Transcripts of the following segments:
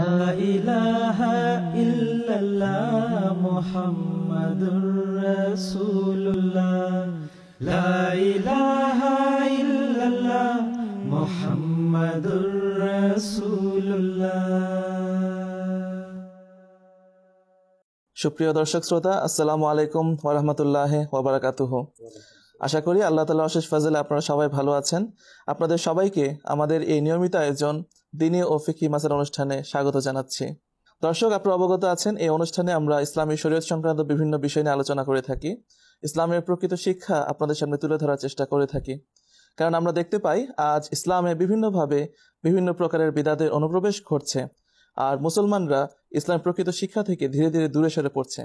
সুপ্রিয় দর্শক শ্রোতা আসসালামু আলাইকুম ওরহমতুল্লাহ ওবরাকাত আশা করি আল্লাহ তালা অশেষ ফাজলে আপনারা সবাই ভালো আছেন আপনাদের সবাইকে আমাদের এই নিয়মিত আয়োজন দিনী ও ফিকি মাসের অনুষ্ঠানে স্বাগত জানাচ্ছি দর্শক আপনারা অবগত আছেন এই অনুষ্ঠানে আমরা ইসলামী শরীয়ত সংক্রান্ত বিভিন্ন বিষয় নিয়ে আলোচনা করে থাকি ইসলামের প্রকৃত শিক্ষা আপনাদের সামনে তুলে ধরার চেষ্টা করে থাকি কারণ আমরা দেখতে পাই আজ ইসলামে বিভিন্নভাবে বিভিন্ন প্রকারের বিদাদের অনুপ্রবেশ ঘটছে আর মুসলমানরা ইসলামের প্রকৃত শিক্ষা থেকে ধীরে ধীরে দূরে সরে পড়ছে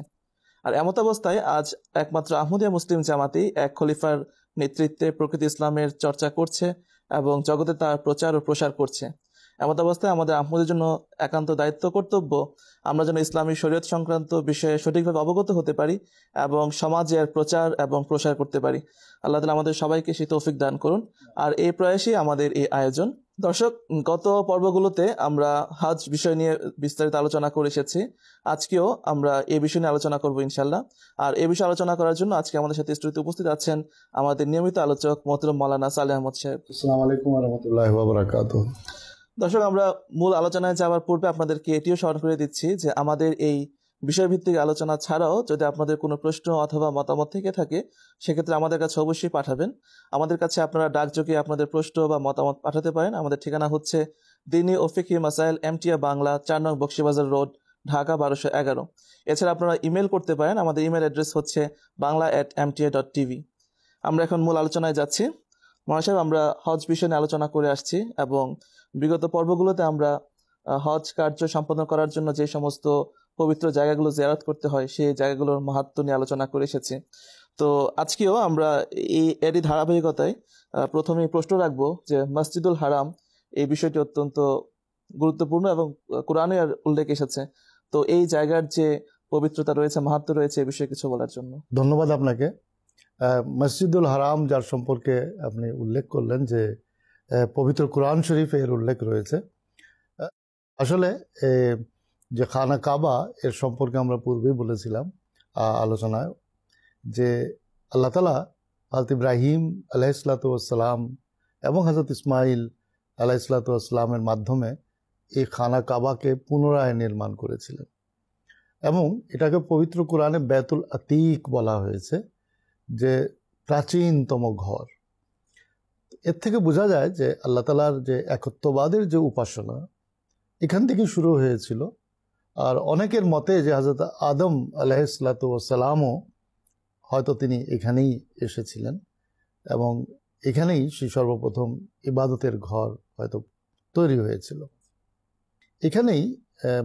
আর এমত অবস্থায় আজ একমাত্র আহমদিয়া মুসলিম জামাতি এক খলিফার নেতৃত্বে প্রকৃত ইসলামের চর্চা করছে এবং জগতে তার প্রচার ও প্রসার করছে এমত অবস্থায় আমাদের আহমদের জন্য একান্ত দায়িত্ব কর্তব্য আমরা যেন ইসলামী শরীয়ত সংক্রান্ত বিষয়ে সঠিকভাবে অবগত হতে পারি এবং সমাজের প্রচার এবং প্রসার করতে পারি আল্লাহ তালা আমাদের সবাইকে সে তৌফিক দান করুন আর এই প্রয়াসই আমাদের এই আয়োজন দর্শক গত পর্বগুলোতে আমরা হজ বিষয় নিয়ে বিস্তারিত আলোচনা করে এসেছি আজকেও আমরা এ বিষয় নিয়ে আলোচনা করবো ইনশাল্লাহ আর এ বিষয়ে আলোচনা করার জন্য আজকে আমাদের সাথে স্টুডিওতে উপস্থিত আছেন আমাদের নিয়মিত আলোচক মোহতরম মৌলানা সালে আহমদ সাহেব আসসালামাইকুম রহমতুল্লাহ দর্শক আমরা মূল আলোচনায় যাওয়ার পূর্বে আপনাদেরকে এটিও স্মরণ করে দিচ্ছি যে আমাদের এই বিষয়ভিত্তিক আলোচনা ছাড়াও যদি আপনাদের কোনো প্রশ্ন অথবা মতামত থেকে থাকে সেক্ষেত্রে আমাদের কাছে অবশ্যই পাঠাবেন আমাদের কাছে আপনারা ডাকযোগে আপনাদের প্রশ্ন বা মতামত পাঠাতে পারেন আমাদের ঠিকানা হচ্ছে দিনী ওফিকি মাসাইল এমটিয়া বাংলা চার নং বক্সিবাজার রোড ঢাকা বারোশো এগারো এছাড়া আপনারা ইমেল করতে পারেন আমাদের ইমেল অ্যাড্রেস হচ্ছে Bangla at MTA dot TV আমরা এখন মূল আলোচনায় যাচ্ছি মহাসাহেব আমরা হজ বিষয় নিয়ে আলোচনা করে আসছি এবং বিগত পর্বগুলোতে আমরা হজ কার্য সম্পন্ন করার জন্য যে সমস্ত পবিত্র জায়গাগুলো জেরাত করতে হয় সেই জায়গাগুলোর মাহাত্ম নিয়ে আলোচনা করে এসেছি তো আজকেও আমরা এই এরই ধারাবাহিকতায় প্রথমে প্রশ্ন রাখবো যে মসজিদুল হারাম এই বিষয়টি অত্যন্ত গুরুত্বপূর্ণ এবং কোরআনে উল্লেখ এসেছে তো এই জায়গার যে পবিত্রতা রয়েছে মাহাত্ম রয়েছে এ বিষয়ে কিছু বলার জন্য ধন্যবাদ আপনাকে মসজিদুল হারাম যার সম্পর্কে আপনি উল্লেখ করলেন যে পবিত্র কোরআন শরীফে এর উল্লেখ রয়েছে আসলে যে খানা কাবা এর সম্পর্কে আমরা পূর্বেই বলেছিলাম আলোচনায় যে আল্লাহ তালা হজরত ইব্রাহিম আলাইসালাতাম এবং হজরত ইসমাইল আলাইসালাতামের মাধ্যমে এই খানা কাবাকে পুনরায় নির্মাণ করেছিলেন এবং এটাকে পবিত্র কোরআনে বেতুল আতিক বলা হয়েছে যে প্রাচীনতম ঘর এর থেকে বোঝা যায় যে আল্লাহ তালার যে একত্ববাদের যে উপাসনা এখান থেকে শুরু হয়েছিল আর অনেকের মতে যে হাজরত আদম আলাহিসাল্লাতু সালামও হয়তো তিনি এখানেই এসেছিলেন এবং এখানেই সেই সর্বপ্রথম ইবাদতের ঘর হয়তো তৈরি হয়েছিল এখানেই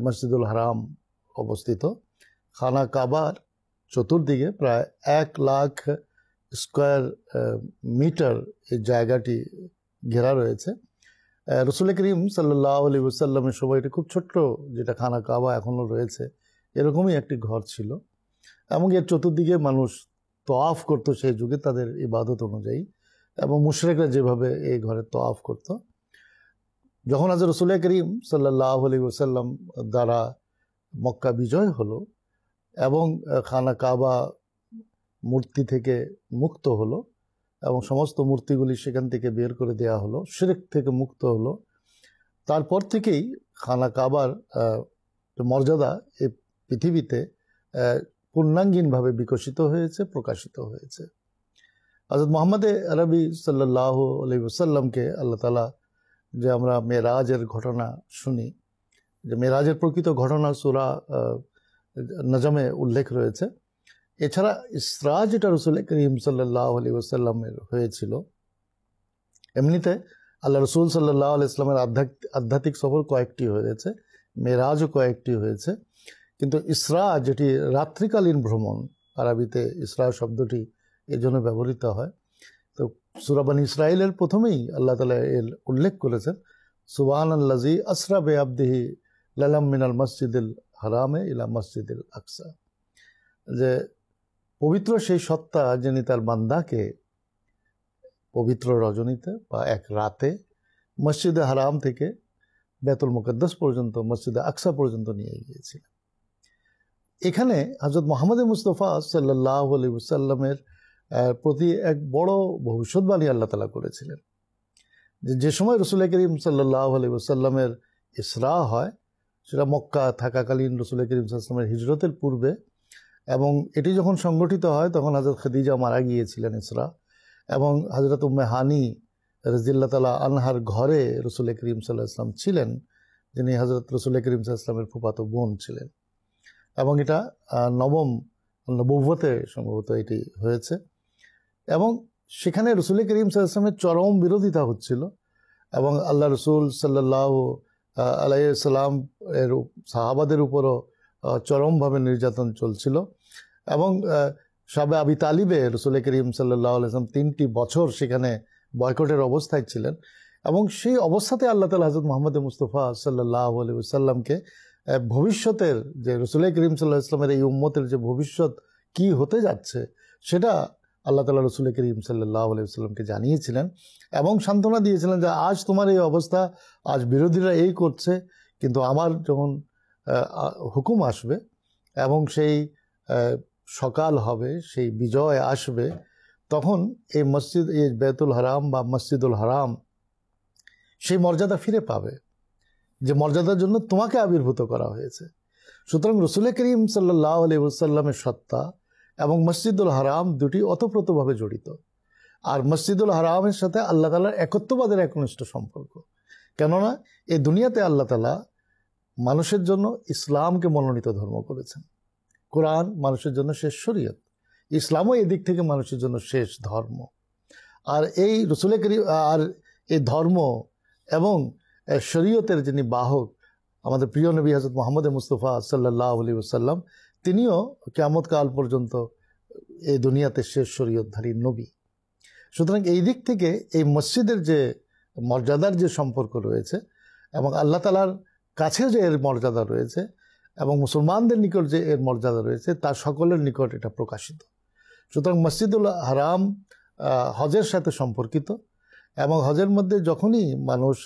মসজিদুল হারাম অবস্থিত খানা কাবার চতুর্দিকে প্রায় এক লাখ স্কোয়ার মিটার এই জায়গাটি ঘেরা রয়েছে রসুল করিম সাল্লাহ আলী ওসাল্লামের সময় এটি খুব ছোট্ট যেটা খানা কাবা এখনও রয়েছে এরকমই একটি ঘর ছিল এবং এর চতুর্দিকে মানুষ আফ করতো সেই যুগে তাদের ইবাদত অনুযায়ী এবং মুশরেকরা যেভাবে এই ঘরে আফ করতো যখন আজ রসুল করিম সাল্লাহ আলী ওসাল্লাম দ্বারা মক্কা বিজয় হলো এবং খানা কাবা মূর্তি থেকে মুক্ত হলো এবং সমস্ত মূর্তিগুলি সেখান থেকে বের করে দেয়া হলো শিরেক থেকে মুক্ত হলো তারপর থেকেই খানা কাবার মর্যাদা এই পৃথিবীতে পূর্ণাঙ্গীনভাবে বিকশিত হয়েছে প্রকাশিত হয়েছে আজাদ মোহাম্মদে আরবি সাল্লাহ আলি ওসাল্লামকে আল্লাহ তালা যে আমরা মেরাজের ঘটনা শুনি যে মেরাজের প্রকৃত ঘটনা সুরা নজমে উল্লেখ রয়েছে এছাড়া ইসরা যেটা রসুল করিম সাল্লাহ আলী ওসাল্লামের হয়েছিল এমনিতে আল্লাহ রসুল সাল্লাহ আলি ইসলামের আধ্যাত্মিক সফর কয়েকটি হয়েছে মেরাজও কয়েকটি হয়েছে কিন্তু ইসরা যেটি রাত্রিকালীন ভ্রমণ আরবিতে ইসরা শব্দটি এজন্য ব্যবহৃত হয় তো সুরাবান ইসরায়েলের প্রথমেই আল্লাহ তালা এর উল্লেখ করেছেন সুবাহান আল্লাজি আসরা বে আবদিহি লালাম মিনাল মসজিদুল হারামে ইলা মসজিদুল আকসা যে পবিত্র সেই সত্তা যিনি তার বান্দাকে পবিত্র রজনীতে বা এক রাতে মসজিদে হারাম থেকে বেতুল মুকদ্দাস পর্যন্ত মসজিদে আকসা পর্যন্ত নিয়ে গিয়েছিলেন এখানে হজরত মোহাম্মদ মুস্তফা সাল্লাহ আলী প্রতি এক বড় ভবিষ্যৎবাণী আল্লাহ তালা করেছিলেন যে সময় রসুল করিম সাল্লাহ আলী ইসরা হয় সেটা মক্কা থাকাকালীন রসুল করিম সাল্লামের হিজরতের পূর্বে এবং এটি যখন সংগঠিত হয় তখন হজরত খাদিজা মারা গিয়েছিলেন ইসরা এবং হজরত উম্মে হানি রাজিল্লা তালা আনহার ঘরে রসুল করিম সাল্লাহ ইসলাম ছিলেন যিনি হজরত রসুল করিম সাল ইসলামের ফুপাতো বোন ছিলেন এবং এটা নবম নবভতে সম্ভবত এটি হয়েছে এবং সেখানে রসুল করিম সাল ইসলামের চরম বিরোধিতা হচ্ছিল এবং আল্লাহ রসুল সাল্লাহ আলাইসাল্লাম এর সাহাবাদের উপরও চরমভাবে নির্যাতন চলছিল এবং সবে আবি তালিবে রসুল করিম সাল্লাম তিনটি বছর সেখানে বয়কটের অবস্থায় ছিলেন এবং সেই অবস্থাতে আল্লাহ তালা হাজর মোহাম্মদ মুস্তফা সাল্লাহ আলী সাল্লামকে ভবিষ্যতের যে রসুল করিম সাল্লাহ ইসলামের এই উম্মতের যে ভবিষ্যৎ কি হতে যাচ্ছে সেটা আল্লাহ তালা রসুল করিম সাল্লাহ আলাইসাল্লামকে জানিয়েছিলেন এবং সান্ত্বনা দিয়েছিলেন যে আজ তোমার এই অবস্থা আজ বিরোধীরা এই করছে কিন্তু আমার যখন হুকুম আসবে এবং সেই সকাল হবে সেই বিজয় আসবে তখন এই মসজিদ এই বেতুল হারাম বা মসজিদুল হারাম সেই মর্যাদা ফিরে পাবে যে মর্যাদার জন্য তোমাকে আবির্ভূত করা হয়েছে সুতরাং রসুল করিম সাল্লাহ আলি সত্তা এবং মসজিদুল হারাম দুটি অতপ্রতভাবে জড়িত আর মসজিদুল হারামের সাথে আল্লাহ তালার একত্ববাদের একনিষ্ঠ সম্পর্ক কেননা এ দুনিয়াতে আল্লাহ তালা মানুষের জন্য ইসলামকে মনোনীত ধর্ম করেছেন কোরআন মানুষের জন্য শেষ শরীয়ত ইসলামও এদিক থেকে মানুষের জন্য শেষ ধর্ম আর এই রসুলের করিম আর এই ধর্ম এবং শরীয়তের যিনি বাহক আমাদের প্রিয় নবী হাজর মোহাম্মদ মুস্তফা সাল্লাহ আলী ওসাল্লাম তিনিও কাল পর্যন্ত এই দুনিয়াতে শেষ শরীয়তধারী নবী সুতরাং এই দিক থেকে এই মসজিদের যে মর্যাদার যে সম্পর্ক রয়েছে এবং আল্লাহ তালার কাছে যে এর মর্যাদা রয়েছে এবং মুসলমানদের নিকট যে এর মর্যাদা রয়েছে তা সকলের নিকট এটা প্রকাশিত সুতরাং মসজিদুল হারাম হজের সাথে সম্পর্কিত এবং হজের মধ্যে যখনই মানুষ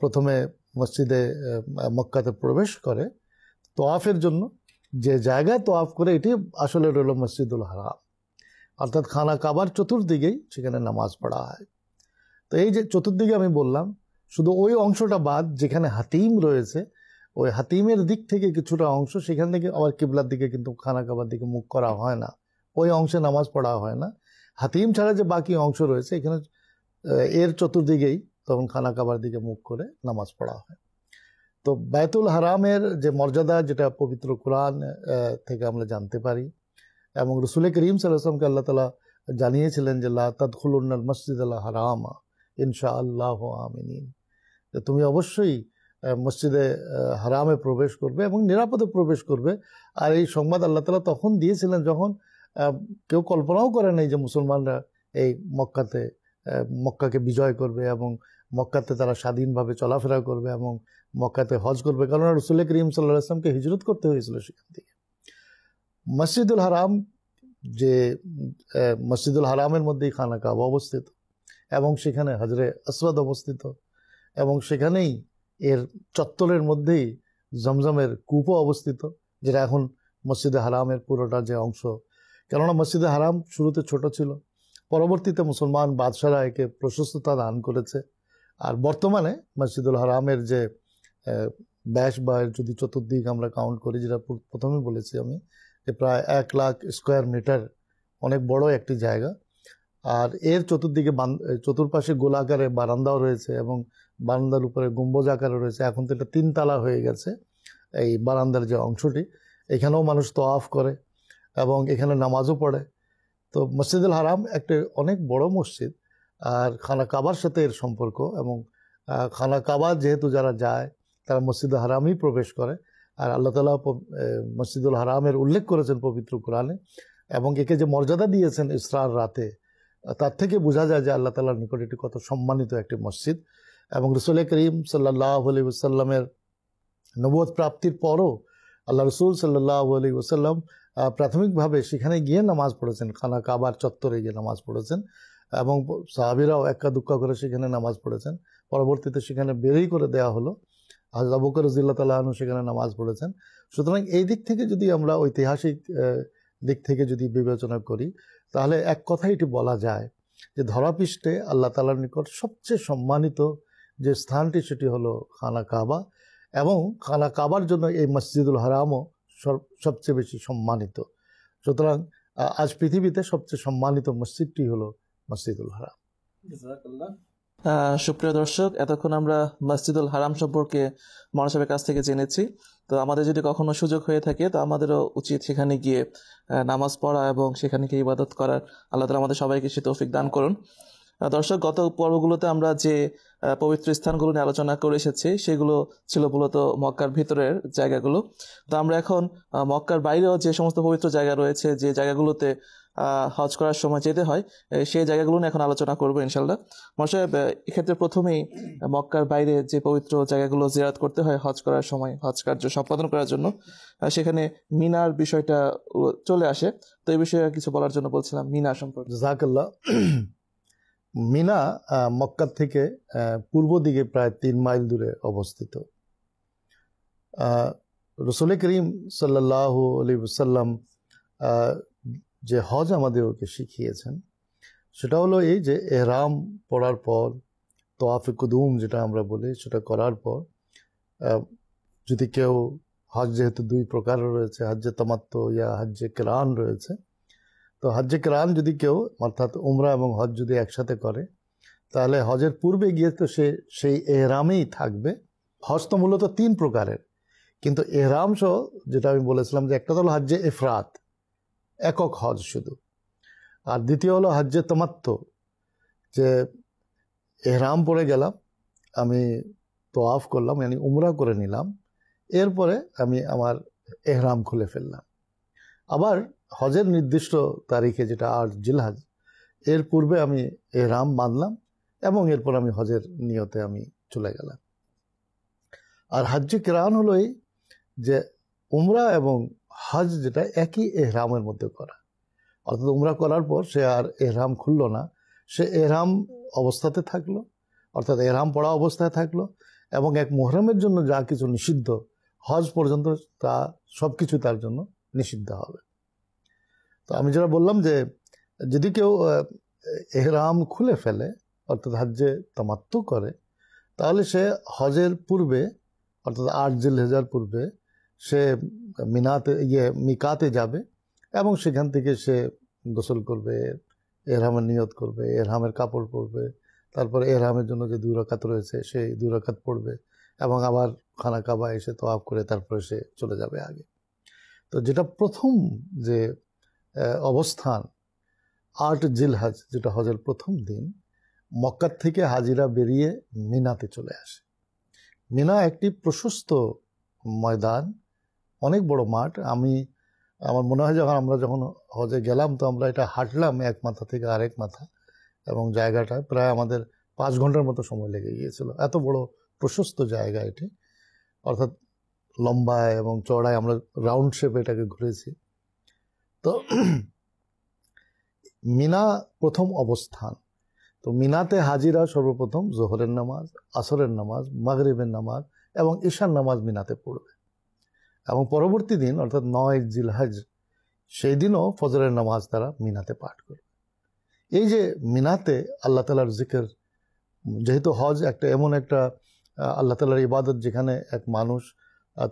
প্রথমে মসজিদে মক্কাতে প্রবেশ করে তোয়াফের জন্য যে জায়গা তোয়াফ করে এটি আসলে রইল মসজিদুল হারাম অর্থাৎ খানা কাবার চতুর্দিকেই সেখানে নামাজ পড়া হয় তো এই যে চতুর্দিকে আমি বললাম শুধু ওই অংশটা বাদ যেখানে হাতিম রয়েছে ওই হাতিমের দিক থেকে কিছুটা অংশ সেখান থেকে আবার কিবলার দিকে কিন্তু খানা খাবার দিকে মুখ করা হয় না ওই অংশে নামাজ পড়া হয় না হাতিম ছাড়া যে বাকি অংশ রয়েছে এখানে এর চতুর্দিকেই তখন খানা খাবার দিকে মুখ করে নামাজ পড়া হয় তো বায়তুল হারামের যে মর্যাদা যেটা পবিত্র কোরআন থেকে আমরা জানতে পারি এবং রসুল করিম সাল্লামকে আল্লাহ তালা জানিয়েছিলেন যে লা মসজিদ আল্লাহ হারামা ইনশা আল্লাহ আমিন তুমি অবশ্যই মসজিদে হারামে প্রবেশ করবে এবং নিরাপদে প্রবেশ করবে আর এই সংবাদ আল্লাহ তালা তখন দিয়েছিলেন যখন কেউ কল্পনাও করে নাই যে মুসলমানরা এই মক্কাতে মক্কাকে বিজয় করবে এবং মক্কাতে তারা স্বাধীনভাবে চলাফেরা করবে এবং মক্কাতে হজ করবে কারণ রসুল করিম সাল্লাহ আসলামকে হিজরত করতে হয়েছিল সেখান থেকে মসজিদুল হারাম যে মসজিদুল হারামের মধ্যেই খানা কাবা অবস্থিত এবং সেখানে হজরে আসবাদ অবস্থিত এবং সেখানেই এর চত্বরের মধ্যেই জমজমের কূপও অবস্থিত যেটা এখন মসজিদে হারামের পুরোটা যে অংশ কেননা মসজিদে হারাম শুরুতে ছোট ছিল পরবর্তীতে মুসলমান বাদশারা একে প্রশস্ততা দান করেছে আর বর্তমানে মসজিদুল হারামের যে ব্যাস বা যদি চতুর্দিক আমরা কাউন্ট করি যেটা প্রথমে বলেছি আমি যে প্রায় এক লাখ স্কোয়ার মিটার অনেক বড় একটি জায়গা আর এর চতুর্দিকে চতুর্পাশে গোলাকারে বারান্দাও রয়েছে এবং বারান্দার উপরে গম্বজ আকারে রয়েছে এখন তো এটা তিনতলা হয়ে গেছে এই বারান্দার যে অংশটি এখানেও মানুষ তো আফ করে এবং এখানে নামাজও পড়ে তো মসজিদুল হারাম একটি অনেক বড় মসজিদ আর খানা কাবার সাথে এর সম্পর্ক এবং খানা কাবা যেহেতু যারা যায় তারা মসজিদুল হারামই প্রবেশ করে আর আল্লাহ তালা মসজিদুল হারামের উল্লেখ করেছেন পবিত্র কোরআনে এবং একে যে মর্যাদা দিয়েছেন ইসরার রাতে তার থেকে বোঝা যায় যে আল্লাহ তালার নিকট এটি কত সম্মানিত একটি মসজিদ এবং রসুল করিম সাল্লাহ আলী ওসাল্লামের নবোধ প্রাপ্তির পরও আল্লাহ রসুল সাল্লাহ আলী ওসাল্লাম প্রাথমিকভাবে সেখানে গিয়ে নামাজ পড়েছেন খানা কাবার চত্বরে গিয়ে নামাজ পড়েছেন এবং সাহাবিরাও একা দুক্কা করে সেখানে নামাজ পড়েছেন পরবর্তীতে সেখানে বেরই করে দেওয়া হলো হাজরা আবুক রজিল্লা তালাহনু সেখানে নামাজ পড়েছেন সুতরাং এই দিক থেকে যদি আমরা ঐতিহাসিক দিক থেকে যদি বিবেচনা করি তাহলে এক কথা এটি বলা যায় যে ধরাপৃষ্ঠে আল্লাহ তালার নিকট সবচেয়ে সম্মানিত যে স্থানটি সেটি হলো খানা কাবা এবং খানা কাবার জন্য এই মসজিদুল হারামও সবচেয়ে বেশি সম্মানিত সুতরাং আজ পৃথিবীতে সবচেয়ে সম্মানিত মসজিদটি হলো মসজিদুল হারাম সুপ্রিয় দর্শক এতক্ষণ আমরা মসজিদুল হারাম সম্পর্কে মানুষের কাছ থেকে জেনেছি তো আমাদের যদি কখনো সুযোগ হয়ে থাকে তো আমাদেরও উচিত সেখানে গিয়ে নামাজ পড়া এবং সেখানে গিয়ে ইবাদত করার আল্লাহ তালা আমাদের সবাইকে সে তৌফিক দান করুন দর্শক গত পর্বগুলোতে আমরা যে পবিত্র স্থানগুলো নিয়ে আলোচনা করে এসেছি সেগুলো ছিল মূলত মক্কার ভিতরের জায়গাগুলো তো আমরা এখন মক্কার বাইরেও যে সমস্ত পবিত্র জায়গা রয়েছে যে জায়গাগুলোতে হজ করার সময় যেতে হয় সেই জায়গাগুলো নিয়ে এখন আলোচনা করবো ইনশাল্লাহ মশাই এক্ষেত্রে প্রথমেই মক্কার বাইরে যে পবিত্র জায়গাগুলো জিয়ারত করতে হয় হজ করার সময় হজ কার্য সম্পাদন করার জন্য সেখানে মিনার বিষয়টা চলে আসে তো এই বিষয়ে কিছু বলার জন্য বলছিলাম মিনা সম্পর্কে জাকাল্লাহ মিনা মক্কার থেকে পূর্ব দিকে প্রায় তিন মাইল দূরে অবস্থিত রসুল করিম সাল্লাহ আলী সাল্লাম যে হজ আমাদেরকে শিখিয়েছেন সেটা হলো এই যে এহরাম পড়ার পর তোয়াফে কুদুম যেটা আমরা বলি সেটা করার পর যদি কেউ হজ যেহেতু দুই প্রকার রয়েছে হজ্জে তমাত্ম ইয়া হজ্জে কেরান রয়েছে তো হজ্জে কেরান যদি কেউ অর্থাৎ উমরা এবং হজ যদি একসাথে করে তাহলে হজের পূর্বে গিয়ে তো সে সেই এহরামেই থাকবে হজ তো মূলত তিন প্রকারের কিন্তু এহরাম সহ যেটা আমি বলেছিলাম যে একটা তো হলো হজ্জে এফরাত একক হজ শুধু আর দ্বিতীয় হলো হজ্জে তমাত্ম যে এহরাম পরে গেলাম আমি তোয়াফ করলাম মানে উমরা করে নিলাম এরপরে আমি আমার এহরাম খুলে ফেললাম আবার হজের নির্দিষ্ট তারিখে যেটা আর জিলহাজ এর পূর্বে আমি এহরাম বাঁধলাম এবং এরপর আমি হজের নিয়তে আমি চলে গেলাম আর হাজ্যে কেরান হলোই যে উমরা এবং হজ যেটা একই এহরামের মধ্যে করা অর্থাৎ উমরা করার পর সে আর এহরাম খুলল না সে এহরাম অবস্থাতে থাকলো অর্থাৎ এহরাম পড়া অবস্থায় থাকলো এবং এক মোহরমের জন্য যা কিছু নিষিদ্ধ হজ পর্যন্ত তা সব কিছু তার জন্য নিষিদ্ধ হবে তো আমি যেটা বললাম যে যদি কেউ এহরাম খুলে ফেলে অর্থাৎ হাজ্যে তামাত্ম করে তাহলে সে হজের পূর্বে অর্থাৎ আট জিল হেজার পূর্বে সে মিনাতে ইয়ে মিকাতে যাবে এবং সেখান থেকে সে গোসল করবে এরহামের নিয়ত করবে এরহামের কাপড় পরবে তারপর এরহামের জন্য যে দুরাকাত রয়েছে সেই দুরাকাত পড়বে এবং আবার খানা কাবা এসে তোয়াফ করে তারপরে সে চলে যাবে আগে তো যেটা প্রথম যে অবস্থান আট জিলহাজ যেটা হজের প্রথম দিন মক্কার থেকে হাজিরা বেরিয়ে মিনাতে চলে আসে মিনা একটি প্রশস্ত ময়দান অনেক বড় মাঠ আমি আমার মনে হয় যখন আমরা যখন হজে গেলাম তো আমরা এটা হাঁটলাম এক মাথা থেকে আরেক মাথা এবং জায়গাটা প্রায় আমাদের পাঁচ ঘন্টার মতো সময় লেগে গিয়েছিল এত বড় প্রশস্ত জায়গা এটি অর্থাৎ লম্বায় এবং চড়ায় আমরা রাউন্ড শেপে এটাকে ঘুরেছি তো মিনা প্রথম অবস্থান তো মিনাতে হাজিরা সর্বপ্রথম জোহরের নামাজ আসরের নামাজ মাগরিবের নামাজ এবং ঈশার নামাজ মিনাতে পড়বে এবং পরবর্তী দিন অর্থাৎ নয় জিলহাজ সেই দিনও ফজরের নামাজ তারা মিনাতে পাঠ করবে এই যে মিনাতে আল্লাহ তালার জিকের যেহেতু হজ একটা এমন একটা আল্লাহ তালার ইবাদত যেখানে এক মানুষ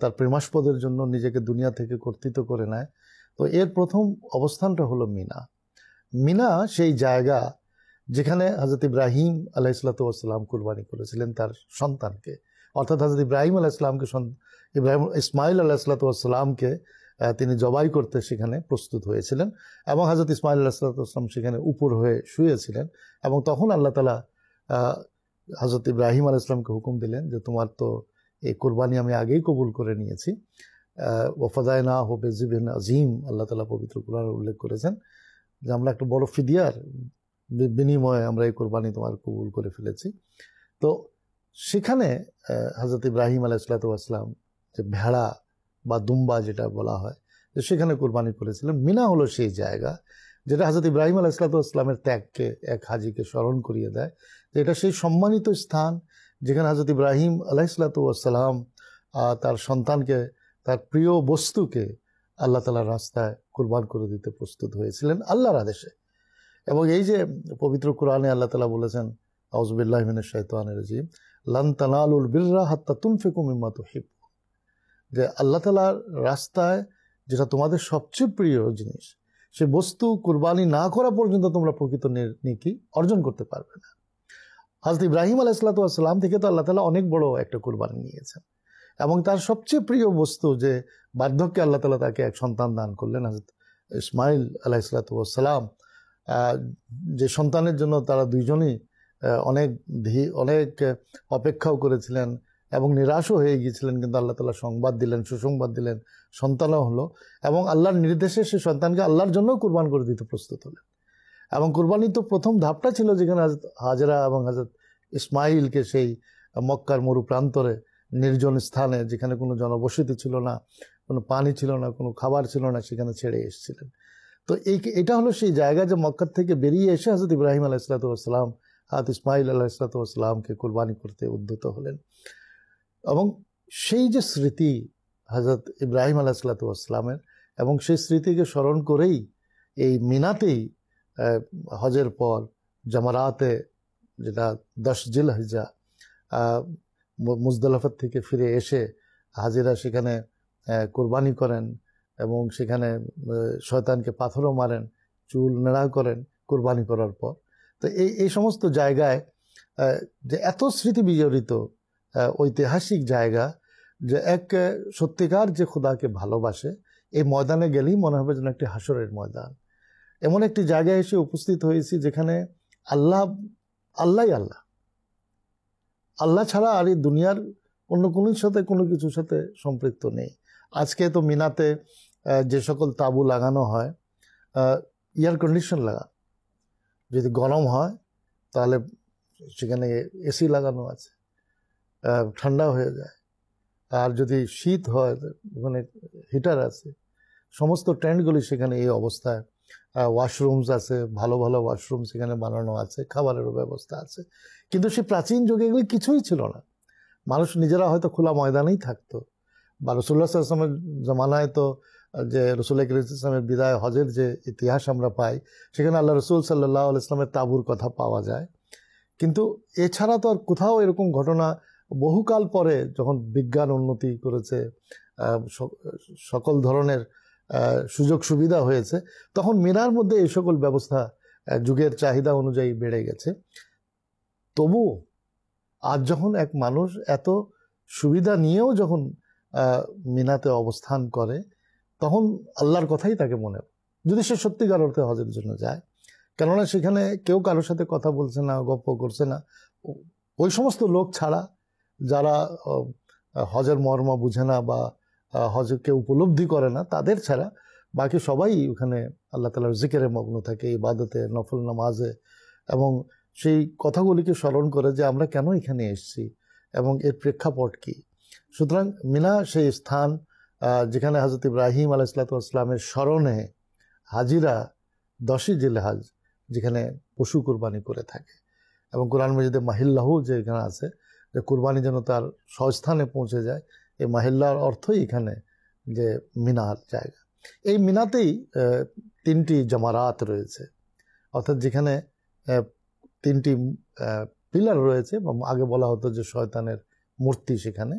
তার প্রেমাস্পদের জন্য নিজেকে দুনিয়া থেকে কর্তৃত করে নেয় তো এর প্রথম অবস্থানটা হলো মিনা মিনা সেই জায়গা যেখানে হাজরত ইব্রাহিম আলাহ আসসালাম কুরবানি করেছিলেন তার সন্তানকে অর্থাৎ হাজরত ইব্রাহিম আলাহ ইসলামকে ইব্রাহিম ইসমাইল আল্লাহ সাল্লাতামকে তিনি জবাই করতে সেখানে প্রস্তুত হয়েছিলেন এবং হাজরত ইসমাইল আল্লাহ সাল্লাতাম সেখানে উপর হয়ে শুয়েছিলেন এবং তখন আল্লাহ তালা হজরত ইব্রাহিম আল ইসলামকে হুকুম দিলেন যে তোমার তো এই কোরবানি আমি আগেই কবুল করে নিয়েছি ওফাদায়না হবে জিবিন আজিম আল্লাহ তালা পবিত্র কোরআন উল্লেখ করেছেন যে আমরা একটা বড় ফিদিয়ার বিনিময়ে আমরা এই কোরবানি তোমার কবুল করে ফেলেছি তো সেখানে হজরত ইব্রাহিম আলাহ সাল্লাম যে ভেড়া বা দুম্বা যেটা বলা হয় যে সেখানে কোরবানি করেছিলেন মিনা হলো সেই জায়গা যেটা হাজরত ইব্রাহিম আল ইসলামের ত্যাগকে এক হাজিকে স্মরণ করিয়ে দেয় যে এটা সেই সম্মানিত স্থান যেখানে হাজরত ইব্রাহিম আলাইসালাতাম তার সন্তানকে তার প্রিয় বস্তুকে আল্লাহ তালার রাস্তায় কোরবান করে দিতে প্রস্তুত হয়েছিলেন আল্লাহর আদেশে এবং এই যে পবিত্র কোরআনে আল্লাহ তালা বলেছেন আউজবিল্লাহমিনের শৈতান রাজিম লান তানালুল বিল্লা হাত্তা তুমফিকুম ইম্মাত হিব যে আল্লাহ তালার রাস্তায় যেটা তোমাদের সবচেয়ে প্রিয় জিনিস সে বস্তু কুরবানি না করা পর্যন্ত তোমরা প্রকৃত নীতি অর্জন করতে পারবে না হাজরত ইব্রাহিম আলাহ সালাতাম থেকে তো আল্লাহ তালা অনেক বড় একটা কুরবানি নিয়েছেন এবং তার সবচেয়ে প্রিয় বস্তু যে বার্ধক্যে আল্লাহ তালা তাকে এক সন্তান দান করলেন হাজরত ইসমাইল আলাহ সালাতাম যে সন্তানের জন্য তারা দুইজনই অনেক ধী অনেক অপেক্ষাও করেছিলেন এবং নিরাশও হয়ে গিয়েছিলেন কিন্তু আল্লাহ তালা সংবাদ দিলেন সুসংবাদ দিলেন সন্তানও হলো এবং আল্লাহর নির্দেশে সে সন্তানকে আল্লাহর জন্যও কোরবান করে দিতে প্রস্তুত হলেন এবং কোরবানির তো প্রথম ধাপটা ছিল যেখানে হাজরা এবং হাজরত ইসমাইলকে সেই মক্কার মরু প্রান্তরে নির্জন স্থানে যেখানে কোনো জনবসতি ছিল না কোনো পানি ছিল না কোনো খাবার ছিল না সেখানে ছেড়ে এসেছিলেন তো এই এটা হলো সেই জায়গা যে মক্কার থেকে বেরিয়ে এসে হাজরত ইব্রাহিম আলাহ ইসলাতাম হাত ইসমাইল আল্লাহ ইসলাতামকে কোরবানি করতে উদ্যত হলেন এবং সেই যে স্মৃতি হজরত ইব্রাহিম আলাহ সালাতামের এবং সেই স্মৃতিকে স্মরণ করেই এই মিনাতেই হজের পর জামারাতে যেটা দশ জিল হজা মুজদলাফত থেকে ফিরে এসে হাজিরা সেখানে কোরবানি করেন এবং সেখানে শয়তানকে পাথরও মারেন চুল নেড়া করেন কোরবানি করার পর তো এই এই সমস্ত জায়গায় যে এত স্মৃতি বিজড়িত ঐতিহাসিক জায়গা যে এক সত্যিকার যে খোদাকে ভালোবাসে এই ময়দানে গেলেই মনে হবে যেন একটি হাসরের ময়দান এমন একটি জায়গায় এসে উপস্থিত হয়েছি যেখানে আল্লাহ আল্লাহ আল্লাহ আল্লাহ ছাড়া আর এই দুনিয়ার অন্য কোনো সাথে কোনো কিছুর সাথে সম্পৃক্ত নেই আজকে তো মিনাতে যে সকল তাবু লাগানো হয় এয়ার কন্ডিশন লাগা যদি গরম হয় তাহলে সেখানে এসি লাগানো আছে ঠান্ডা হয়ে যায় আর যদি শীত হয় ওখানে হিটার আছে সমস্ত ট্রেন্ডগুলি সেখানে এই অবস্থায় ওয়াশরুমস আছে ভালো ভালো ওয়াশরুম সেখানে বানানো আছে খাবারেরও ব্যবস্থা আছে কিন্তু সে প্রাচীন যুগে এগুলি কিছুই ছিল না মানুষ নিজেরা হয়তো খোলা ময়দানেই থাকতো বা রসুল্লাহ জমানায় তো যে রসুল্লাহ ইসলামের বিদায় হজের যে ইতিহাস আমরা পাই সেখানে আল্লাহ রসুল সাল্লাহ ইসলামের তাবুর কথা পাওয়া যায় কিন্তু এছাড়া তো আর কোথাও এরকম ঘটনা বহুকাল পরে যখন বিজ্ঞান উন্নতি করেছে সকল ধরনের সুযোগ সুবিধা হয়েছে তখন মিনার মধ্যে এই সকল ব্যবস্থা যুগের চাহিদা অনুযায়ী বেড়ে গেছে তবু আজ যখন এক মানুষ এত সুবিধা নিয়েও যখন মিনাতে অবস্থান করে তখন আল্লাহর কথাই তাকে মনে যদি সে সত্যিকার অর্থে হজের জন্য যায় কেননা সেখানে কেউ কারোর সাথে কথা বলছে না গপ্প করছে না ওই সমস্ত লোক ছাড়া যারা হজের মর্ম বুঝে না বা হজকে উপলব্ধি করে না তাদের ছাড়া বাকি সবাই ওখানে আল্লাহ তালার জিকেরে মগ্ন থাকে এই বাদতে নফল নামাজে এবং সেই কথাগুলিকে স্মরণ করে যে আমরা কেন এখানে এসেছি এবং এর প্রেক্ষাপট কী সুতরাং মিনা সেই স্থান যেখানে হাজরত ইব্রাহিম আলাহ ইসলাতামের স্মরণে হাজিরা দশই জিলহাজ যেখানে পশু কোরবানি করে থাকে এবং কোরআন মজিদে মাহিল্লাহু যেখানে আছে যে কুরবানি যেন তার স্বস্থানে পৌঁছে যায় এই মাহিল্লার অর্থই এখানে যে মিনার জায়গা এই মিনাতেই তিনটি জমারাত রয়েছে অর্থাৎ যেখানে তিনটি পিলার রয়েছে বা আগে বলা হতো যে শয়তানের মূর্তি সেখানে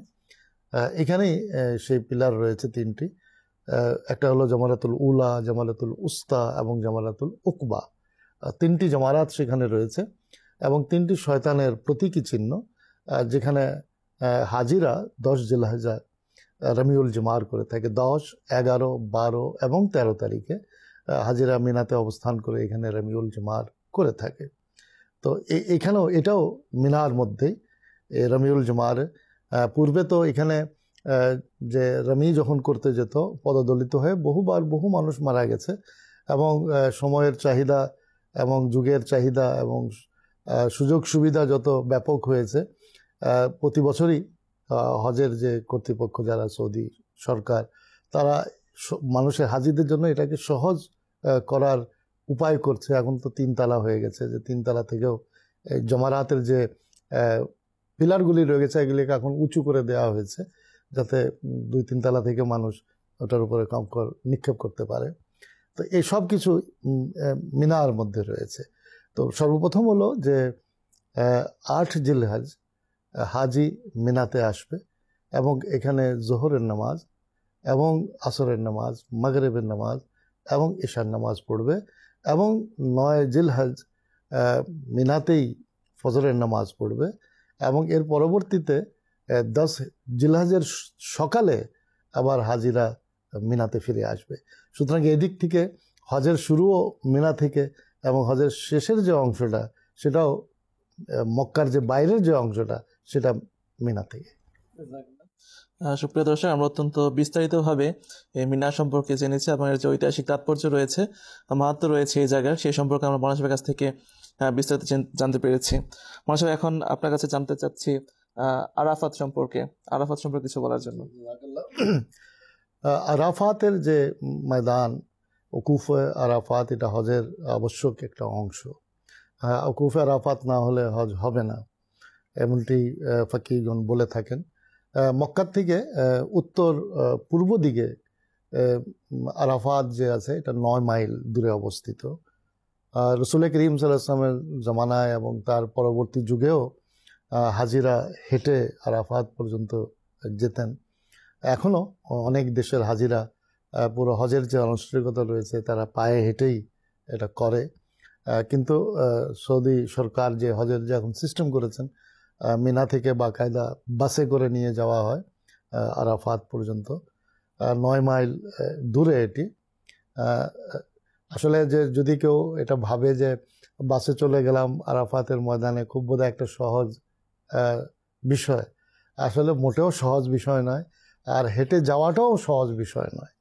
এখানেই সেই পিলার রয়েছে তিনটি একটা হলো জমারাতুল উলা জামালাতুল উস্তা এবং জামালাতুল উকবা তিনটি জমারাত সেখানে রয়েছে এবং তিনটি শয়তানের প্রতীকী চিহ্ন যেখানে হাজিরা দশ জেলা হাজার রমিউল জুমার করে থাকে দশ এগারো বারো এবং ১৩ তারিখে হাজিরা মিনাতে অবস্থান করে এখানে রমিউল জুমার করে থাকে তো এখানেও এটাও মিনার মধ্যেই রমিউল জুমার পূর্বে তো এখানে যে রমি যখন করতে যেত পদদলিত হয়ে বহুবার বহু মানুষ মারা গেছে এবং সময়ের চাহিদা এবং যুগের চাহিদা এবং সুযোগ সুবিধা যত ব্যাপক হয়েছে প্রতি বছরই হজের যে কর্তৃপক্ষ যারা সৌদি সরকার তারা মানুষের হাজিদের জন্য এটাকে সহজ করার উপায় করছে এখন তো তিনতলা হয়ে গেছে যে তিনতলা থেকেও জমারাতের যে পিলারগুলি রয়ে গেছে এগুলিকে এখন উঁচু করে দেওয়া হয়েছে যাতে দুই তিন তালা থেকে মানুষ ওটার উপরে কম কর নিক্ষেপ করতে পারে তো এই সব কিছু মিনার মধ্যে রয়েছে তো সর্বপ্রথম হলো যে আট জিলহাজ হাজি মিনাতে আসবে এবং এখানে জোহরের নামাজ এবং আসরের নামাজ মাগরেবের নামাজ এবং ঈশার নামাজ পড়বে এবং নয় জিলহাজ মিনাতেই ফজরের নামাজ পড়বে এবং এর পরবর্তীতে দশ জিলহাজের সকালে আবার হাজিরা মিনাতে ফিরে আসবে সুতরাং এদিক থেকে হজের শুরুও মিনা থেকে এবং হজের শেষের যে অংশটা সেটাও মক্কার যে বাইরের যে অংশটা সেটা মিনা থেকে সুপ্রিয় দর্শক আমরা অত্যন্ত বিস্তারিতভাবে এই মিনা সম্পর্কে জেনেছি এবং এর যে ঐতিহাসিক তাৎপর্য রয়েছে মাহাত্ম রয়েছে এই জায়গার সেই সম্পর্কে আমরা মানুষের কাছ থেকে বিস্তারিত জানতে পেরেছি মানুষের এখন আপনার কাছে জানতে চাচ্ছি আরাফাত সম্পর্কে আরাফাত সম্পর্কে কিছু বলার জন্য আরাফাতের যে ময়দান ওকুফ আরাফাত এটা হজের আবশ্যক একটা অংশ ওকুফ আরাফাত না হলে হজ হবে না এমনটি ফাকিগণ বলে থাকেন মক্কার থেকে উত্তর পূর্ব দিকে আরাফাত যে আছে এটা নয় মাইল দূরে অবস্থিত রসুল করিম সাল্লাহামের জমানায় এবং তার পরবর্তী যুগেও হাজিরা হেঁটে আরাফাত পর্যন্ত যেতেন এখনও অনেক দেশের হাজিরা পুরো হজের যে আনুষ্ঠানিকতা রয়েছে তারা পায়ে হেঁটেই এটা করে কিন্তু সৌদি সরকার যে হজের যে এখন সিস্টেম করেছেন মিনা থেকে বাকায়দা বাসে করে নিয়ে যাওয়া হয় আরাফাত পর্যন্ত নয় মাইল দূরে এটি আসলে যে যদি কেউ এটা ভাবে যে বাসে চলে গেলাম আরাফাতের ময়দানে খুব বোধহয় একটা সহজ বিষয় আসলে মোটেও সহজ বিষয় নয় আর হেঁটে যাওয়াটাও সহজ বিষয় নয়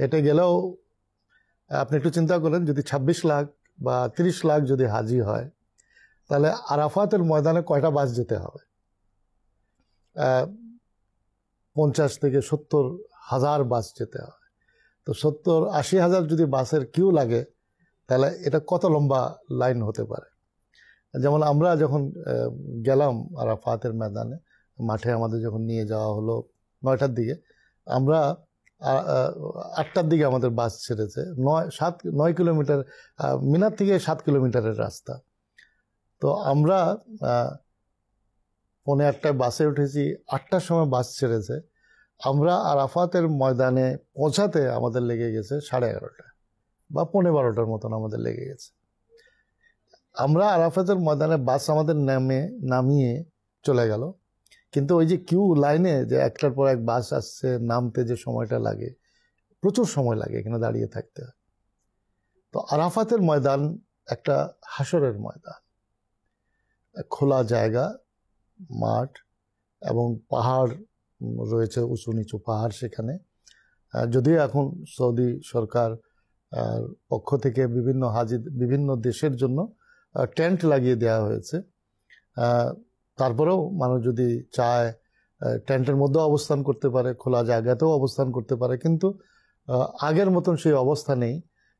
হেঁটে গেলেও আপনি একটু চিন্তা করেন যদি ২৬ লাখ বা ৩০ লাখ যদি হাজি হয় তাহলে আরাফাতের ময়দানে কয়টা বাস যেতে হবে পঞ্চাশ থেকে সত্তর হাজার বাস যেতে হবে তো সত্তর আশি হাজার যদি বাসের কিউ লাগে তাহলে এটা কত লম্বা লাইন হতে পারে যেমন আমরা যখন গেলাম আরাফাতের ময়দানে মাঠে আমাদের যখন নিয়ে যাওয়া হলো নয়টার দিকে আমরা আটটার দিকে আমাদের বাস ছেড়েছে নয় সাত নয় কিলোমিটার মিনার থেকে সাত কিলোমিটারের রাস্তা তো আমরা পৌনে আটটায় বাসে উঠেছি আটটার সময় বাস ছেড়েছে আমরা আরাফাতের ময়দানে পৌঁছাতে আমাদের লেগে গেছে সাড়ে এগারোটা বা পৌনে বারোটার মতন আমাদের লেগে গেছে আমরা আরাফাতের ময়দানে বাস আমাদের নামে নামিয়ে চলে গেল কিন্তু ওই যে কিউ লাইনে যে একটার পর এক বাস আসছে নামতে যে সময়টা লাগে প্রচুর সময় লাগে এখানে দাঁড়িয়ে থাকতে তো আরাফাতের ময়দান একটা হাসরের ময়দান খোলা জায়গা মাঠ এবং পাহাড় রয়েছে উঁচু নিচু পাহাড় সেখানে যদিও এখন সৌদি সরকার পক্ষ থেকে বিভিন্ন হাজি বিভিন্ন দেশের জন্য টেন্ট লাগিয়ে দেওয়া হয়েছে তারপরেও মানুষ যদি চায় টেন্টের মধ্যেও অবস্থান করতে পারে খোলা জায়গাতেও অবস্থান করতে পারে কিন্তু আগের মতন সেই অবস্থা নেই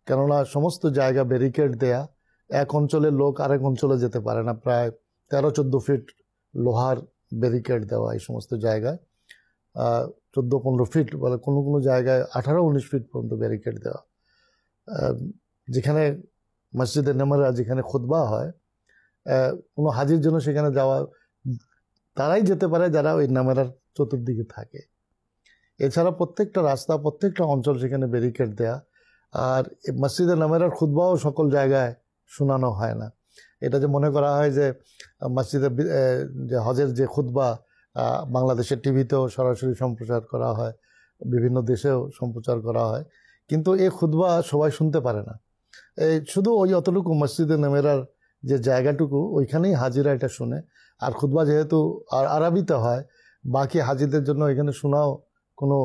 কেননা সমস্ত জায়গা ব্যারিকেড দেয়া এক অঞ্চলের লোক আরেক অঞ্চলে যেতে পারে না প্রায় তেরো চোদ্দো ফিট লোহার ব্যারিকেড দেওয়া এই সমস্ত জায়গায় চোদ্দো পনেরো ফিট বলে কোনো কোনো জায়গায় আঠারো উনিশ ফিট পর্যন্ত ব্যারিকেড দেওয়া যেখানে মসজিদে নেমারা যেখানে খোদবা হয় কোনো হাজির জন্য সেখানে যাওয়া তারাই যেতে পারে যারা ওই নামেরার চতুর্দিকে থাকে এছাড়া প্রত্যেকটা রাস্তা প্রত্যেকটা অঞ্চল সেখানে ব্যারিকেড দেয়া আর মসজিদে নামেরার খুদবাও সকল জায়গায় শোনানো হয় না এটা যে মনে করা হয় যে মসজিদে যে হজের যে খুদ্া বাংলাদেশের টিভিতেও সরাসরি সম্প্রচার করা হয় বিভিন্ন দেশেও সম্প্রচার করা হয় কিন্তু এই খুতবা সবাই শুনতে পারে না এই শুধু ওই অতটুকু মসজিদে নেমেরার যে জায়গাটুকু ওইখানেই হাজিরা এটা শুনে আর খুতবা যেহেতু আর আরবিতে হয় বাকি হাজিদের জন্য এখানে শোনাও কোনো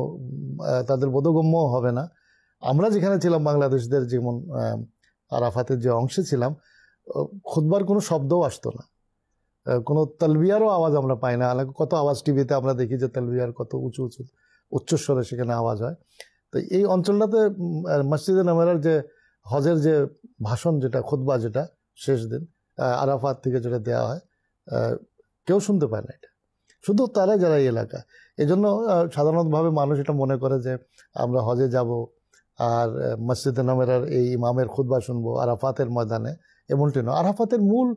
তাদের বোধগম্য হবে না আমরা যেখানে ছিলাম বাংলাদেশদের যেমন আরাফাতের যে অংশে ছিলাম খুদবার কোনো শব্দও আসতো না কোনো তালবিয়ারও আওয়াজ আমরা পাই না কত আওয়াজ টিভিতে আমরা দেখি যে তালবিয়ার কত উঁচু উঁচু উচ্চস্বরে সেখানে আওয়াজ হয় তো এই অঞ্চলটাতে মসজিদে নামেরার যে হজের যে ভাষণ যেটা খুদবা যেটা শেষ দিন আরাফাত থেকে যেটা দেওয়া হয় কেউ শুনতে পায় না এটা শুধু তারাই যারা এই এলাকা এই জন্য সাধারণতভাবে মানুষ এটা মনে করে যে আমরা হজে যাব আর মসজিদে নামেরার এই ইমামের খুদবা শুনবো আরাফাতের ময়দানে এমনটি নয় আরাফাতের মূল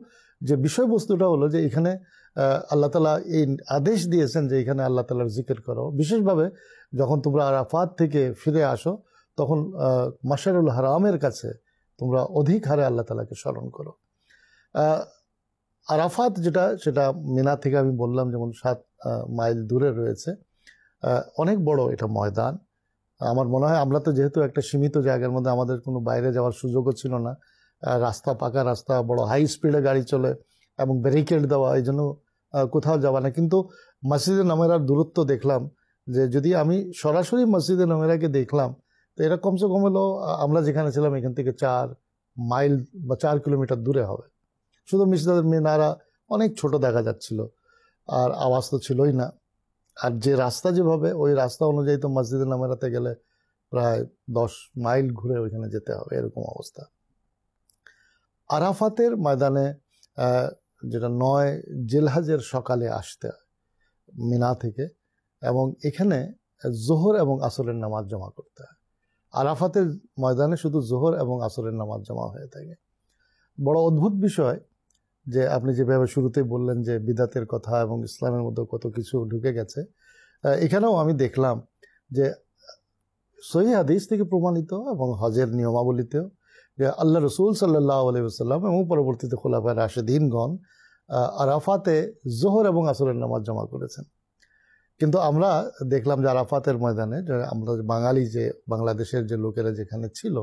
যে বিষয়বস্তুটা হলো যে এখানে আল্লাহ তালা এই আদেশ দিয়েছেন যে এখানে আল্লাহ তালার জিকির করো বিশেষভাবে যখন তোমরা আরাফাত থেকে ফিরে আসো তখন মাসারুল হারামের কাছে তোমরা অধিক হারে আল্লাহ তালাকে স্মরণ করো আরাফাত যেটা সেটা মিনা থেকে আমি বললাম যেমন সাত মাইল দূরে রয়েছে অনেক বড় এটা ময়দান আমার মনে হয় আমরা তো যেহেতু একটা সীমিত জায়গার মধ্যে আমাদের কোনো বাইরে যাওয়ার সুযোগও ছিল না রাস্তা পাকা রাস্তা বড় হাই স্পিডে গাড়ি চলে এবং ব্যারিকেড দেওয়া এই জন্য কোথাও যাওয়া না কিন্তু মসজিদে নমেরার দূরত্ব দেখলাম যে যদি আমি সরাসরি মসজিদে নমেরাকে দেখলাম তো এরা কমসে কম হলো আমরা যেখানে ছিলাম এখান থেকে চার মাইল বা চার কিলোমিটার দূরে হবে শুধু মিসদাদের মিনারা অনেক ছোট দেখা যাচ্ছিল আর আওয়াজ তো ছিলই না আর যে রাস্তা যেভাবে ওই রাস্তা অনুযায়ী তো মসজিদে নামেরাতে গেলে প্রায় দশ মাইল ঘুরে ওইখানে যেতে হবে এরকম অবস্থা আরাফাতের ময়দানে যেটা নয় জেলহাজের সকালে আসতে হয় মিনা থেকে এবং এখানে জোহর এবং আসরের নামাজ জমা করতে হয় আরাফাতের ময়দানে শুধু জোহর এবং আসরের নামাজ জমা হয়ে থাকে বড় অদ্ভুত বিষয় যে আপনি যেভাবে শুরুতেই বললেন যে বিদাতের কথা এবং ইসলামের মধ্যে কত কিছু ঢুকে গেছে এখানেও আমি দেখলাম যে সহি হাদিস থেকে প্রমাণিত এবং হজের নিয়মাবলীতেও যে আল্লাহ রসুল সাল্লাহ আলাইসাল্লাম এবং পরবর্তীতে খোলাফায় রাশেদিনগণ আরাফাতে জোহর এবং আসরের নামাজ জমা করেছেন কিন্তু আমরা দেখলাম যে আরাফাতের ময়দানে যে আমরা বাঙালি যে বাংলাদেশের যে লোকেরা যেখানে ছিল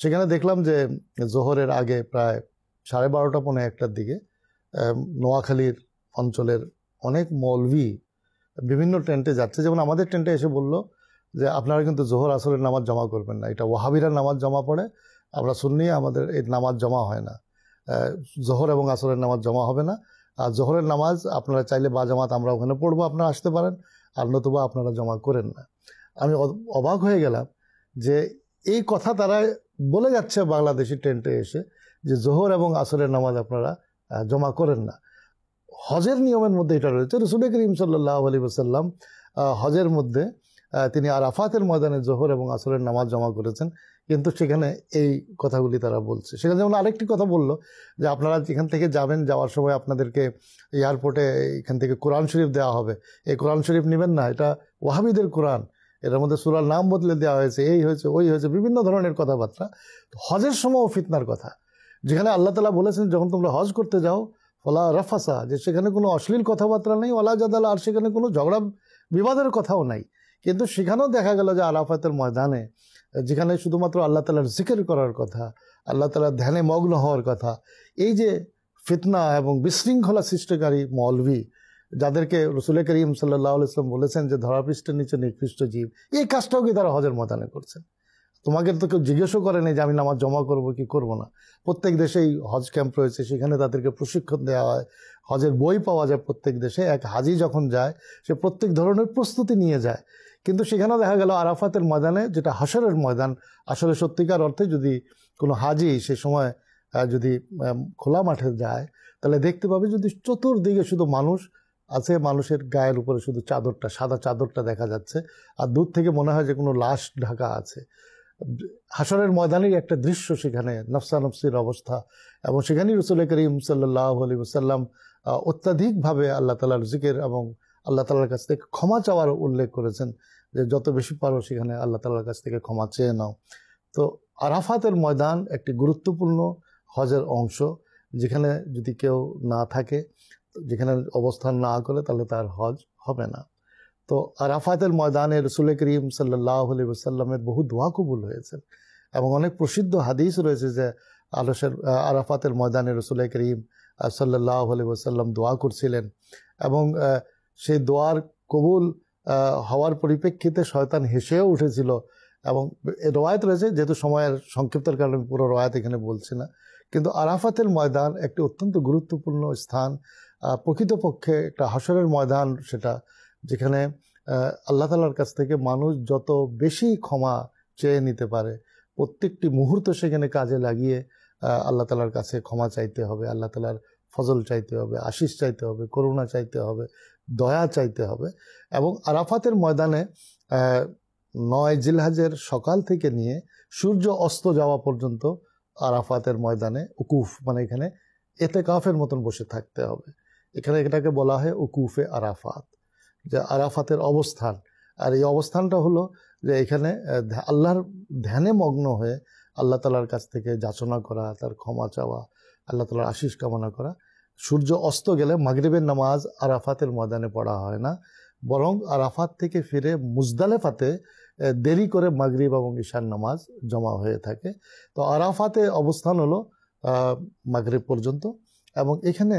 সেখানে দেখলাম যে জোহরের আগে প্রায় সাড়ে বারোটা পনেরো একটার দিকে নোয়াখালীর অঞ্চলের অনেক মৌলভি বিভিন্ন টেন্টে যাচ্ছে যেমন আমাদের টেন্টে এসে বলল যে আপনারা কিন্তু জোহর আসরের নামাজ জমা করবেন না এটা ওয়াহাবিরা নামাজ জমা পড়ে আমরা শুননি আমাদের এই নামাজ জমা হয় না জোহর এবং আসরের নামাজ জমা হবে না আর জোহরের নামাজ আপনারা চাইলে বা জামাত আমরা ওখানে পড়বো আপনারা আসতে পারেন আর নতুবা আপনারা জমা করেন না আমি অবাক হয়ে গেলাম যে এই কথা তারা বলে যাচ্ছে বাংলাদেশি টেন্টে এসে যে জোহর এবং আসরের নামাজ আপনারা জমা করেন না হজের নিয়মের মধ্যে এটা রয়েছে রসুল করিম সাল্লাহ আলী সাল্লাম হজের মধ্যে তিনি আরাফাতের ময়দানে জোহর এবং আসরের নামাজ জমা করেছেন কিন্তু সেখানে এই কথাগুলি তারা বলছে সেখানে যেমন আরেকটি কথা বলল যে আপনারা যেখান থেকে যাবেন যাওয়ার সময় আপনাদেরকে এয়ারপোর্টে এখান থেকে কোরআন শরীফ দেওয়া হবে এই কোরআন শরীফ নেবেন না এটা ওয়াহাবিদের কোরআন এটার মধ্যে সুরার নাম বদলে দেওয়া হয়েছে এই হয়েছে ওই হয়েছে বিভিন্ন ধরনের কথাবার্তা হজের সময়ও ফিতনার কথা যেখানে আল্লাহ তালা বলেছেন যখন তোমরা হজ করতে যাও ওলা রাফাসা যে সেখানে কোনো অশ্লীল কথাবার্তা নেই ওলা জাদালা আর সেখানে কোনো ঝগড়া বিবাদের কথাও নাই কিন্তু সেখানেও দেখা গেল যে আরাফাতের ময়দানে যেখানে শুধুমাত্র আল্লাহ তালার জিকের করার কথা আল্লাহ তালার ধ্যানে মগ্ন হওয়ার কথা এই যে ফিতনা এবং বিশৃঙ্খলা সৃষ্টিকারী মৌলভী যাদেরকে রসুল করিম সাল্লাহ ইসলাম বলেছেন যে ধরাপৃষ্ঠের নিচে নিকৃষ্ট জীব এই কাজটাও কি তারা হজের ময়দানে করছেন তোমাকে তো কেউ জিজ্ঞেসও করেনি যে আমি নামাজ জমা করব কি করব না প্রত্যেক দেশেই হজ ক্যাম্প রয়েছে সেখানে তাদেরকে প্রশিক্ষণ দেওয়া হয় হজের বই পাওয়া যায় প্রত্যেক দেশে এক হাজি যখন যায় সে প্রত্যেক ধরনের প্রস্তুতি নিয়ে যায় কিন্তু সেখানেও দেখা গেল আরাফাতের ময়দানে যেটা হাসরের ময়দান আসলে সত্যিকার অর্থে যদি কোনো হাজি সে সময় যদি খোলা মাঠে যায় তাহলে দেখতে পাবে যদি চতুর্দিকে শুধু মানুষ আছে মানুষের গায়ের উপরে শুধু চাদরটা সাদা চাদরটা দেখা যাচ্ছে আর দূর থেকে মনে হয় যে কোনো লাশ ঢাকা আছে হাসরের ময়দানের একটা দৃশ্য সেখানে নফসানফসির অবস্থা এবং সেখানেই রসুল করিম সাল্লাহ আলী সাল্লাম অত্যাধিকভাবে আল্লাহ তালার জিকের এবং আল্লাহ তালার কাছ থেকে ক্ষমা চাওয়ার উল্লেখ করেছেন যে যত বেশি পারো সেখানে আল্লাহ তালার কাছ থেকে ক্ষমা চেয়ে নাও তো আরাফাতের ময়দান একটি গুরুত্বপূর্ণ হজের অংশ যেখানে যদি কেউ না থাকে যেখানে অবস্থান না করে তাহলে তার হজ হবে না তো আরাফাতের ময়দানে রসুল করিম সাল্লাহ সাল্লামের বহু দোয়া কবুল হয়েছে এবং অনেক প্রসিদ্ধ হাদিস রয়েছে যে আলসের আরাফাতের ময়দানে রসুল করিম সাল্লাহ আলি সাল্লাম দোয়া করছিলেন এবং সেই দোয়ার কবুল হওয়ার পরিপ্রেক্ষিতে শয়তান হেসেও উঠেছিল এবং রয়াত রয়েছে যেহেতু সময়ের সংক্ষিপ্তের কারণে পুরো রয়াত এখানে বলছি না কিন্তু আরাফাতের ময়দান একটি অত্যন্ত গুরুত্বপূর্ণ স্থান প্রকৃতপক্ষে একটা হাসরের ময়দান সেটা যেখানে আল্লাহ তালার কাছ থেকে মানুষ যত বেশি ক্ষমা চেয়ে নিতে পারে প্রত্যেকটি মুহূর্ত সেখানে কাজে লাগিয়ে আল্লাহ তালার কাছে ক্ষমা চাইতে হবে আল্লাহ তালার ফজল চাইতে হবে আশিস চাইতে হবে করুণা চাইতে হবে দয়া চাইতে হবে এবং আরাফাতের ময়দানে নয় জিলহাজের সকাল থেকে নিয়ে সূর্য অস্ত যাওয়া পর্যন্ত আরাফাতের ময়দানে উকুফ মানে এখানে এতে কাফের মতন বসে থাকতে হবে এখানে এটাকে বলা হয় উকুফে আরাফাত যে আরাফাতের অবস্থান আর এই অবস্থানটা হলো যে এখানে আল্লাহর ধ্যানে মগ্ন হয়ে আল্লাহ তালার কাছ থেকে যাচনা করা তার ক্ষমা চাওয়া আল্লাহ তালার আশিস কামনা করা সূর্য অস্ত গেলে মাগরিবের নামাজ আরাফাতের ময়দানে পড়া হয় না বরং আরাফাত থেকে ফিরে মুজদালেফাতে দেরি করে মাগরিব এবং ঈশান নামাজ জমা হয়ে থাকে তো আরাফাতে অবস্থান হলো মাগরিব পর্যন্ত এবং এখানে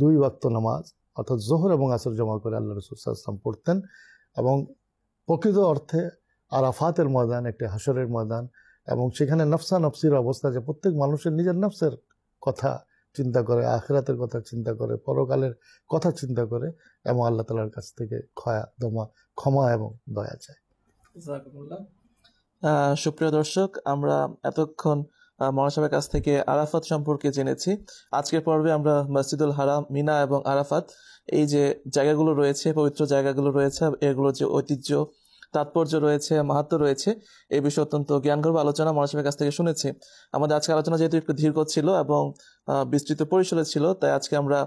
দুই ওয়াক্ত নামাজ অর্থাৎ জোহর এবং আসর জমা করে আল্লাহ রসুলাম পড়তেন এবং প্রকৃত অর্থে আরাফাতের ময়দান একটি হাসরের ময়দান এবং সেখানে নফসা নফসির অবস্থা যে প্রত্যেক মানুষের নিজের নফসের কথা চিন্তা করে আখেরাতের কথা চিন্তা করে পরকালের কথা চিন্তা করে এবং আল্লাহ তালার কাছ থেকে ক্ষয়া দমা ক্ষমা এবং দয়া চায় সুপ্রিয় দর্শক আমরা এতক্ষণ মহাসভার কাছ থেকে আরাফাত সম্পর্কে জেনেছি আজকের পর্বে আমরা মসজিদুল হারাম মিনা এবং আরাফাত এই যে জায়গাগুলো রয়েছে পবিত্র জায়গাগুলো রয়েছে এগুলো যে ঐতিহ্য তাৎপর্য রয়েছে মাহাত্ম রয়েছে এ বিষয়ে অত্যন্ত জ্ঞানগর্ভ আলোচনা মানুষের কাছ থেকে শুনেছি আমাদের আজকে আলোচনা যেহেতু একটু দীর্ঘ ছিল এবং বিস্তৃত পরিসরে ছিল তাই আজকে আমরা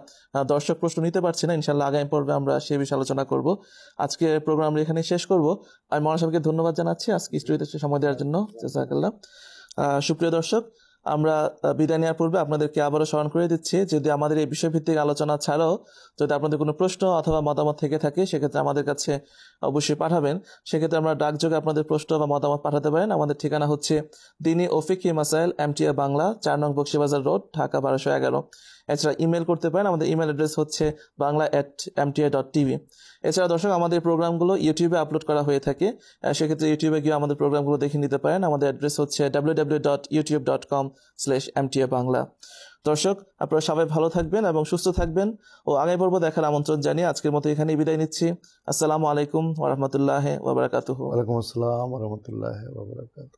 দর্শক প্রশ্ন নিতে পারছি না ইনশাল্লাহ আগামী পর্বে আমরা সে বিষয়ে আলোচনা করব আজকে প্রোগ্রাম আমরা এখানে শেষ করব আমি মহাসভাকে ধন্যবাদ জানাচ্ছি আজকে স্টুডিওতে সময় দেওয়ার জন্য জাজাকাল্লাহ সুপ্রিয় দর্শক আমরা বিদায় নেওয়ার পূর্বে আপনাদেরকে আবারও স্মরণ করে দিচ্ছি যদি আমাদের এই বিষয়ভিত্তিক আলোচনা ছাড়াও যদি আপনাদের কোনো প্রশ্ন অথবা মতামত থেকে থাকে সেক্ষেত্রে আমাদের কাছে অবশ্যই পাঠাবেন সেক্ষেত্রে আমরা ডাকযোগে আপনাদের প্রশ্ন বা মতামত পাঠাতে পারেন আমাদের ঠিকানা হচ্ছে দিনী ওফিকি মাসাইল এমটিএ বাংলা চার নং বক্সিবাজার রোড ঢাকা বারোশো এগারো এছাড়া ইমেল করতে পারেন আমাদের ইমেল অ্যাড্রেস হচ্ছে Bangla at MTI dot TV এছাড়া দর্শক আমাদের প্রোগ্রামগুলো ইউটিউবে আপলোড করা হয়ে থাকে সেক্ষেত্রে ইউটিউবে গিয়ে আমাদের প্রোগ্রামগুলো দেখে নিতে পারেন আমাদের অ্যাড্রেস হচ্ছে W W dot YouTube dot com slash MTI Bangla দর্শক আপনারা সবাই ভালো থাকবেন এবং সুস্থ থাকবেন ও আগামী পর্ব দেখার আমন্ত্রণ জানিয়ে আজকের মতো এখানেই বিদায় নিচ্ছি আসসালামু আলাইকুম ওরহমতুল্লাহ ওবরাকাতু ওয়ালাইকুম আসসালাম ওরহমতুল্লাহ ওবরাকাতু